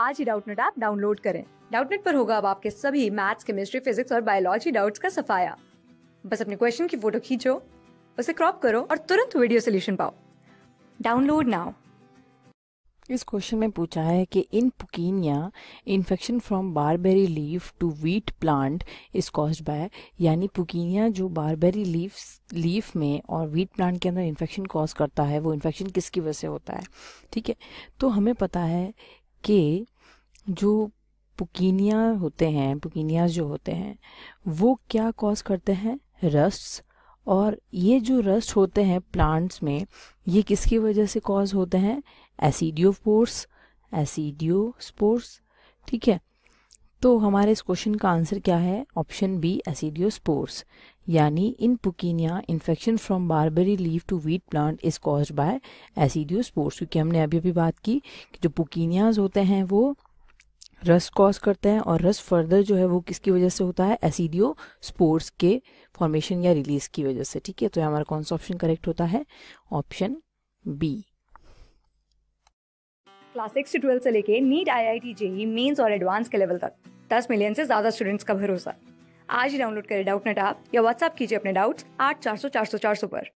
आज ही Doubtnut app download करें डाउटनेट पर होगा अब आपके सभी मैथ्स केमिस्ट्री फिजिक्स और बायोलॉजी डाउट्स का सफाया बस अपने क्वेश्चन की फोटो खींचो उसे क्रॉप करो और तुरंत वीडियो सोल्यूशन पाओ डाउनलोड नाउ इस क्वेश्चन में पूछा है कि in Puccinia infection from barberry leaf to wheat plant is caused by यानी पुकीनिया जो बारबेरी लीफ लीफ में और वीट प्लांट के अंदर इन्फेक्शन कॉज करता है वो इन्फेक्शन किसकी वजह से होता है ठीक है तो हमें पता है कि जो पुकीनिया होते हैं पुकीनियाज जो होते हैं वो क्या कॉज करते हैं रस्ट और ये जो रस्ट होते हैं प्लांट्स में ये किसकी वजह से कॉज होते हैं एसिडियोपोर्स एसिडियोस्पोर्स ठीक है तो हमारे इस क्वेश्चन का आंसर क्या है ऑप्शन बी एसिडियोस्पोर्स यानी in Puccinia infection from barberry leave to wheat plant is cause by aeciospores क्योंकि हमने अभी अभी बात की कि जो पुकीनियाज होते हैं वो रस कॉज करते हैं और रस फर्दर जो है वो किसकी वजह से होता है एसिडियो स्पोर्स के फॉर्मेशन या रिलीज की वजह से ठीक है तो हमारा कौन सा ऑप्शन करेक्ट होता है option B class six to twelfth से लेके NEET I I T JEE mains और एडवांस के लेवल तक दस मिलियन से ज्यादा स्टूडेंट्स का भरोसा आज ही डाउनलोड करें डाउट नेट ऐप या व्हाट्सएप कीजिए अपने डाउट्स आठ चार सौ चार सौ चार सौ पर